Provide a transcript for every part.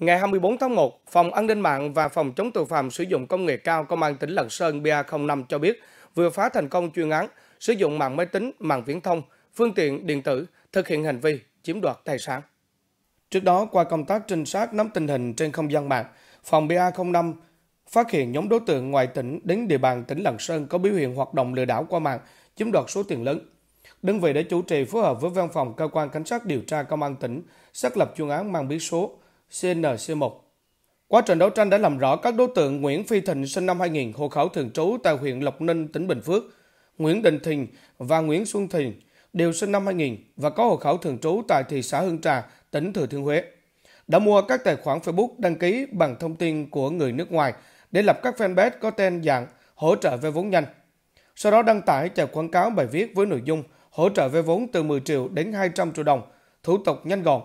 Ngày 24 tháng 1, Phòng An ninh mạng và Phòng chống tội phạm sử dụng công nghệ cao Công an tỉnh Lạng Sơn BA05 cho biết vừa phá thành công chuyên án sử dụng mạng máy tính, mạng viễn thông, phương tiện điện tử thực hiện hành vi chiếm đoạt tài sản. Trước đó, qua công tác trinh sát nắm tình hình trên không gian mạng, Phòng BA05 phát hiện nhóm đối tượng ngoài tỉnh đến địa bàn tỉnh Lạng Sơn có biểu hiện hoạt động lừa đảo qua mạng, chiếm đoạt số tiền lớn. Đơn vị đã chủ trì phối hợp với văn phòng cơ quan cảnh sát điều tra công an tỉnh xác lập chuyên án mang bí số CNC 1. Quá trình đấu tranh đã làm rõ các đối tượng Nguyễn Phi Thịnh sinh năm 2000 hộ khẩu thường trú tại huyện Lộc Ninh, tỉnh Bình Phước, Nguyễn Đình Thìn và Nguyễn Xuân Thìn đều sinh năm 2000 và có hộ khẩu thường trú tại thị xã Hương Trà, tỉnh Thừa Thiên Huế. Đã mua các tài khoản Facebook đăng ký bằng thông tin của người nước ngoài để lập các fanpage có tên dạng hỗ trợ vay vốn nhanh. Sau đó đăng tải chạy quảng cáo bài viết với nội dung hỗ trợ vay vốn từ 10 triệu đến 200 triệu đồng, thủ tục nhanh gọn,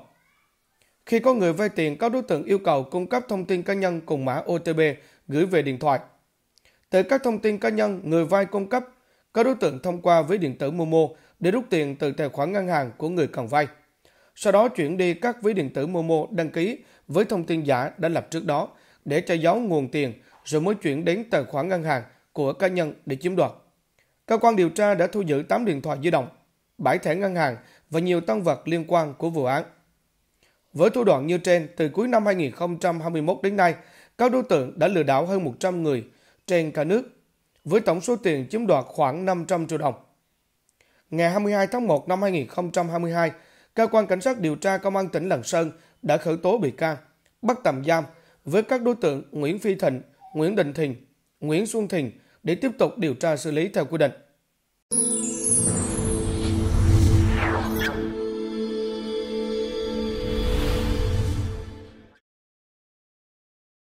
khi có người vay tiền, các đối tượng yêu cầu cung cấp thông tin cá nhân cùng mã OTP gửi về điện thoại. Từ các thông tin cá nhân người vay cung cấp, các đối tượng thông qua ví điện tử Momo để rút tiền từ tài khoản ngân hàng của người cần vay. Sau đó chuyển đi các ví điện tử Momo đăng ký với thông tin giả đã lập trước đó để che giấu nguồn tiền rồi mới chuyển đến tài khoản ngân hàng của cá nhân để chiếm đoạt. Cơ quan điều tra đã thu giữ 8 điện thoại di động, 7 thẻ ngân hàng và nhiều tăng vật liên quan của vụ án. Với thủ đoạn như trên, từ cuối năm 2021 đến nay, các đối tượng đã lừa đảo hơn 100 người trên cả nước, với tổng số tiền chiếm đoạt khoảng 500 triệu đồng. Ngày 22 tháng 1 năm 2022, Cơ quan Cảnh sát điều tra Công an tỉnh Lạng Sơn đã khởi tố bị can, bắt tạm giam với các đối tượng Nguyễn Phi Thịnh, Nguyễn Đình Thìn, Nguyễn Xuân Thìn để tiếp tục điều tra xử lý theo quy định.